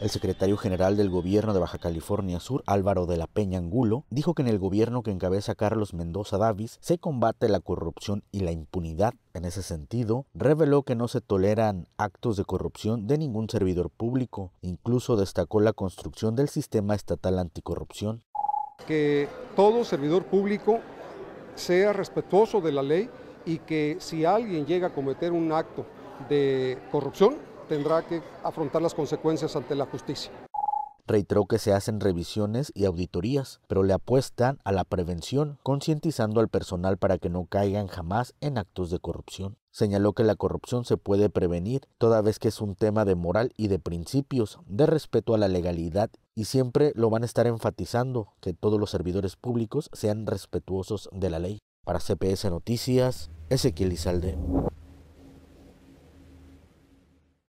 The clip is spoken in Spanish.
El secretario general del gobierno de Baja California Sur, Álvaro de la Peña Angulo, dijo que en el gobierno que encabeza Carlos Mendoza Davis se combate la corrupción y la impunidad. En ese sentido, reveló que no se toleran actos de corrupción de ningún servidor público. Incluso destacó la construcción del sistema estatal anticorrupción. Que todo servidor público sea respetuoso de la ley y que si alguien llega a cometer un acto de corrupción, tendrá que afrontar las consecuencias ante la justicia. Reiteró que se hacen revisiones y auditorías, pero le apuestan a la prevención, concientizando al personal para que no caigan jamás en actos de corrupción. Señaló que la corrupción se puede prevenir, toda vez que es un tema de moral y de principios, de respeto a la legalidad, y siempre lo van a estar enfatizando, que todos los servidores públicos sean respetuosos de la ley. Para CPS Noticias, Ezequiel Izalde.